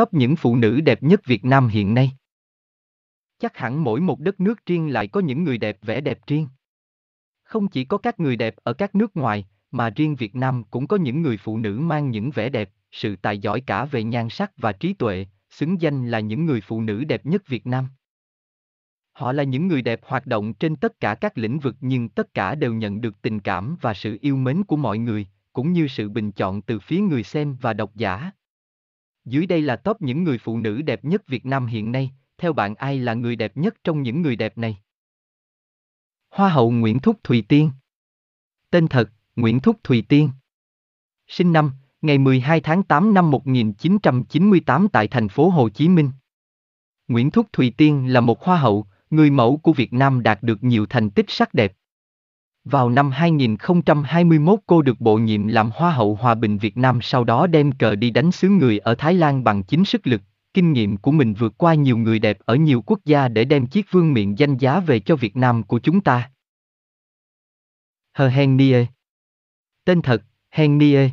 top những phụ nữ đẹp nhất Việt Nam hiện nay. Chắc hẳn mỗi một đất nước riêng lại có những người đẹp vẻ đẹp riêng. Không chỉ có các người đẹp ở các nước ngoài, mà riêng Việt Nam cũng có những người phụ nữ mang những vẻ đẹp, sự tài giỏi cả về nhan sắc và trí tuệ, xứng danh là những người phụ nữ đẹp nhất Việt Nam. Họ là những người đẹp hoạt động trên tất cả các lĩnh vực nhưng tất cả đều nhận được tình cảm và sự yêu mến của mọi người, cũng như sự bình chọn từ phía người xem và độc giả. Dưới đây là top những người phụ nữ đẹp nhất Việt Nam hiện nay, theo bạn ai là người đẹp nhất trong những người đẹp này? Hoa hậu Nguyễn Thúc Thùy Tiên Tên thật, Nguyễn Thúc Thùy Tiên Sinh năm, ngày 12 tháng 8 năm 1998 tại thành phố Hồ Chí Minh. Nguyễn Thúc Thùy Tiên là một hoa hậu, người mẫu của Việt Nam đạt được nhiều thành tích sắc đẹp. Vào năm 2021 cô được bổ nhiệm làm Hoa hậu Hòa bình Việt Nam sau đó đem cờ đi đánh xứ người ở Thái Lan bằng chính sức lực, kinh nghiệm của mình vượt qua nhiều người đẹp ở nhiều quốc gia để đem chiếc vương miện danh giá về cho Việt Nam của chúng ta. Hờ Hen Nie Tên thật, Hen Nie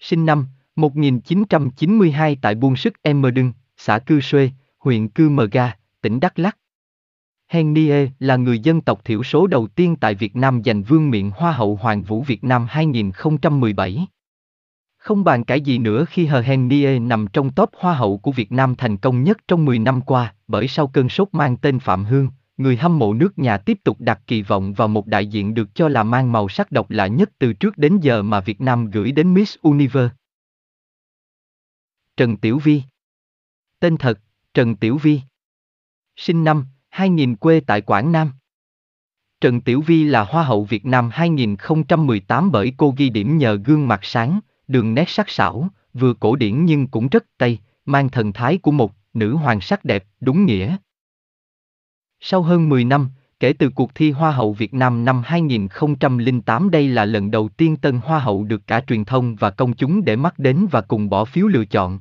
Sinh năm 1992 tại Buôn Sức Em Mơ Đưng, xã Cư Xuê, huyện Cư Mờ Ga, tỉnh Đắk Lắc. Henie là người dân tộc thiểu số đầu tiên tại Việt Nam giành vương miện Hoa hậu Hoàng vũ Việt Nam 2017. Không bàn cãi gì nữa khi Hờ Henie nằm trong top Hoa hậu của Việt Nam thành công nhất trong 10 năm qua, bởi sau cơn sốt mang tên Phạm Hương, người hâm mộ nước nhà tiếp tục đặt kỳ vọng vào một đại diện được cho là mang màu sắc độc lạ nhất từ trước đến giờ mà Việt Nam gửi đến Miss Universe. Trần Tiểu Vi Tên thật, Trần Tiểu Vi Sinh năm 2000 quê tại Quảng Nam. Trần Tiểu Vi là Hoa hậu Việt Nam 2018 bởi cô ghi điểm nhờ gương mặt sáng, đường nét sắc sảo, vừa cổ điển nhưng cũng rất tây, mang thần thái của một nữ hoàng sắc đẹp, đúng nghĩa. Sau hơn 10 năm, kể từ cuộc thi Hoa hậu Việt Nam năm 2008 đây là lần đầu tiên tân Hoa hậu được cả truyền thông và công chúng để mắt đến và cùng bỏ phiếu lựa chọn.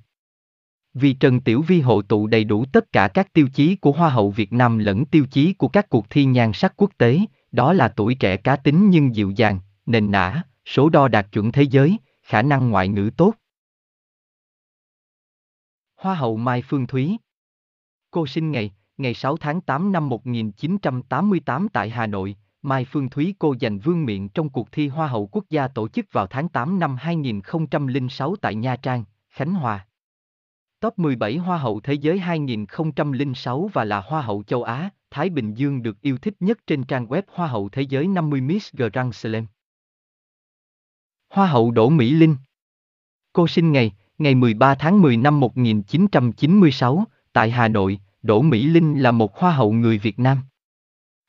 Vì Trần Tiểu Vi hội tụ đầy đủ tất cả các tiêu chí của Hoa hậu Việt Nam lẫn tiêu chí của các cuộc thi nhan sắc quốc tế, đó là tuổi trẻ cá tính nhưng dịu dàng, nền nã, số đo đạt chuẩn thế giới, khả năng ngoại ngữ tốt. Hoa hậu Mai Phương Thúy Cô sinh ngày, ngày 6 tháng 8 năm 1988 tại Hà Nội, Mai Phương Thúy cô giành vương miện trong cuộc thi Hoa hậu quốc gia tổ chức vào tháng 8 năm 2006 tại Nha Trang, Khánh Hòa. Top 17 Hoa hậu Thế giới 2006 và là Hoa hậu châu Á, Thái Bình Dương được yêu thích nhất trên trang web Hoa hậu Thế giới 50 Miss Grand Slam. Hoa hậu Đỗ Mỹ Linh Cô sinh ngày, ngày 13 tháng 10 năm 1996, tại Hà Nội, Đỗ Mỹ Linh là một Hoa hậu người Việt Nam.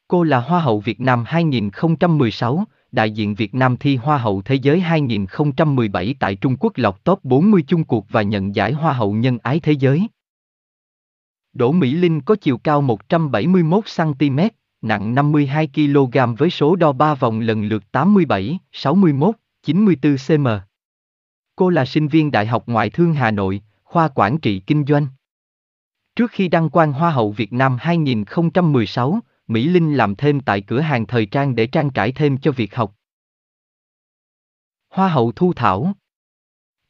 Cô là Hoa hậu Việt Nam 2016, đại diện Việt Nam thi Hoa hậu Thế giới 2017 tại Trung Quốc lọc top 40 chung cuộc và nhận giải Hoa hậu nhân ái thế giới. Đỗ Mỹ Linh có chiều cao 171cm, nặng 52kg với số đo 3 vòng lần lượt 87, 61, 94 cm. Cô là sinh viên Đại học Ngoại thương Hà Nội, khoa Quản trị Kinh doanh. Trước khi đăng quang Hoa hậu Việt Nam 2016, Mỹ Linh làm thêm tại cửa hàng thời trang để trang trải thêm cho việc học. Hoa hậu Thu Thảo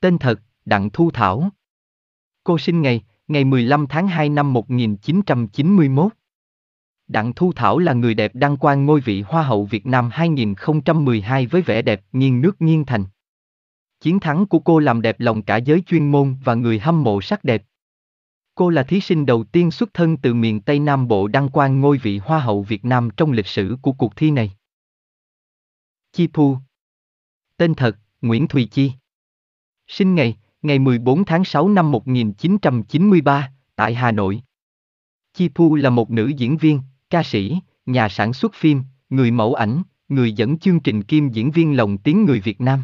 Tên thật, Đặng Thu Thảo Cô sinh ngày, ngày 15 tháng 2 năm 1991. Đặng Thu Thảo là người đẹp đăng quang ngôi vị Hoa hậu Việt Nam 2012 với vẻ đẹp nghiêng nước nghiêng thành. Chiến thắng của cô làm đẹp lòng cả giới chuyên môn và người hâm mộ sắc đẹp. Cô là thí sinh đầu tiên xuất thân từ miền Tây Nam Bộ đăng quang ngôi vị Hoa hậu Việt Nam trong lịch sử của cuộc thi này. Chi Pu, Tên thật, Nguyễn Thùy Chi Sinh ngày, ngày 14 tháng 6 năm 1993, tại Hà Nội. Chi Pu là một nữ diễn viên, ca sĩ, nhà sản xuất phim, người mẫu ảnh, người dẫn chương trình kim diễn viên lồng tiếng người Việt Nam.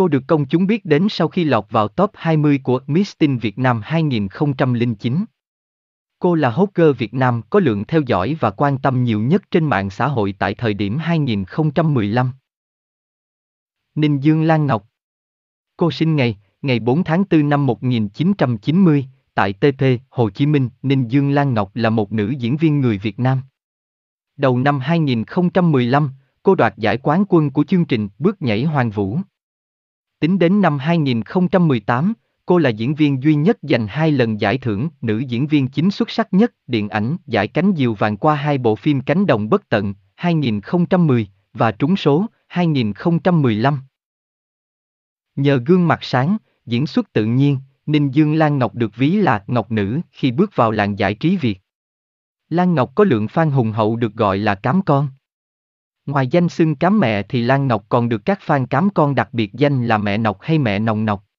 Cô được công chúng biết đến sau khi lọt vào top 20 của Miss Teen Việt Nam 2009. Cô là hooker Việt Nam có lượng theo dõi và quan tâm nhiều nhất trên mạng xã hội tại thời điểm 2015. Ninh Dương Lan Ngọc Cô sinh ngày, ngày 4 tháng 4 năm 1990, tại TP, Hồ Chí Minh, Ninh Dương Lan Ngọc là một nữ diễn viên người Việt Nam. Đầu năm 2015, cô đoạt giải quán quân của chương trình Bước nhảy Hoàng Vũ. Tính đến năm 2018, cô là diễn viên duy nhất giành hai lần giải thưởng nữ diễn viên chính xuất sắc nhất điện ảnh giải cánh diều vàng qua hai bộ phim Cánh đồng bất tận 2010 và Trúng số 2015. Nhờ gương mặt sáng, diễn xuất tự nhiên, Ninh Dương Lan Ngọc được ví là Ngọc Nữ khi bước vào làng giải trí Việt. Lan Ngọc có lượng fan hùng hậu được gọi là cám con. Ngoài danh xưng cám mẹ thì Lan Ngọc còn được các fan cám con đặc biệt danh là mẹ Ngọc hay mẹ Nồng Ngọc.